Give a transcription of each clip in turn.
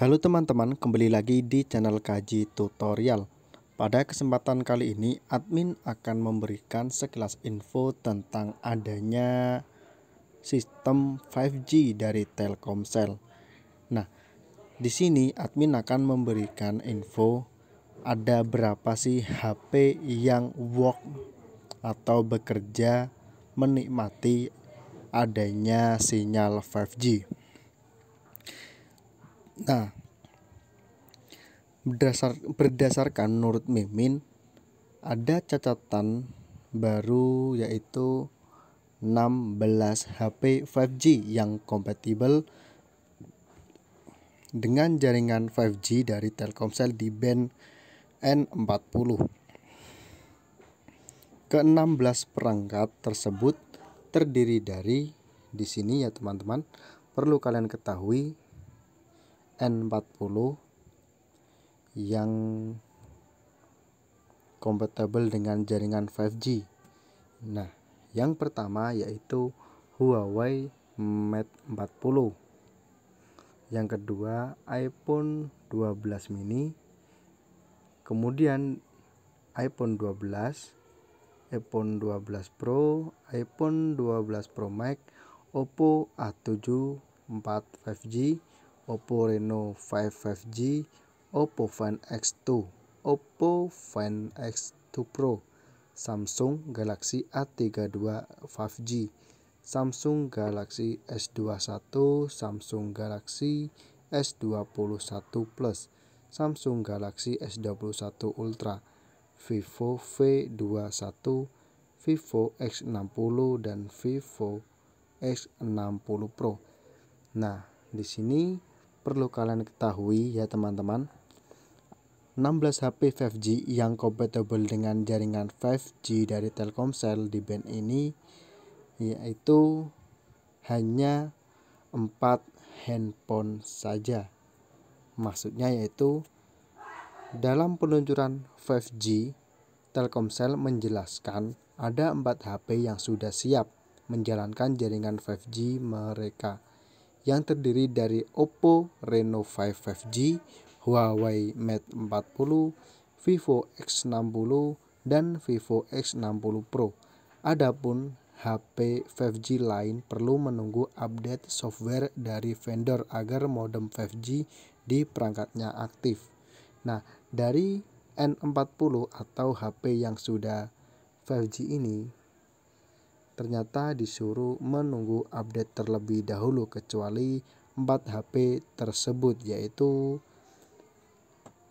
Halo teman-teman, kembali lagi di channel Kaji Tutorial. Pada kesempatan kali ini, admin akan memberikan sekilas info tentang adanya sistem 5G dari Telkomsel. Nah, di sini admin akan memberikan info ada berapa sih HP yang work atau bekerja menikmati adanya sinyal 5G. Nah, berdasar, berdasarkan menurut Mimin ada catatan baru yaitu 16 HP 5G yang kompatibel dengan jaringan 5G dari Telkomsel di band N40. Ke-16 perangkat tersebut terdiri dari di sini ya teman-teman, perlu kalian ketahui N40 yang kompatibel dengan jaringan 5G. Nah, yang pertama yaitu Huawei Mate 40. Yang kedua iPhone 12 mini. Kemudian iPhone 12, iPhone 12 Pro, iPhone 12 Pro Max, Oppo A7 4 5G, Oppo Reno 5 5G, Oppo Find X2, Oppo Find X2 Pro, Samsung Galaxy A32 5G, Samsung Galaxy S21, Samsung Galaxy S21 Plus, Samsung Galaxy S21 Ultra, Vivo V21, Vivo X60 dan Vivo X60 Pro. Nah, di sini perlu kalian ketahui ya teman-teman 16 HP 5G yang kompatibel dengan jaringan 5G dari Telkomsel di band ini yaitu hanya 4 handphone saja maksudnya yaitu dalam peluncuran 5G Telkomsel menjelaskan ada 4 HP yang sudah siap menjalankan jaringan 5G mereka yang terdiri dari Oppo Reno 5 5G, Huawei Mate 40, Vivo X60, dan Vivo X60 Pro. Adapun HP 5G lain perlu menunggu update software dari vendor agar modem 5G di perangkatnya aktif. Nah, dari N40 atau HP yang sudah 5G ini ternyata disuruh menunggu update terlebih dahulu kecuali 4 HP tersebut yaitu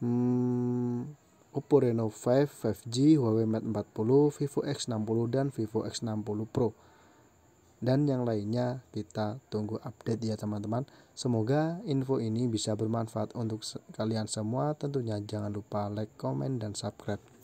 hmm, Oppo Reno 5 5G, Huawei Mate 40, Vivo X60 dan Vivo X60 Pro. Dan yang lainnya kita tunggu update ya teman-teman. Semoga info ini bisa bermanfaat untuk kalian semua. Tentunya jangan lupa like, comment dan subscribe.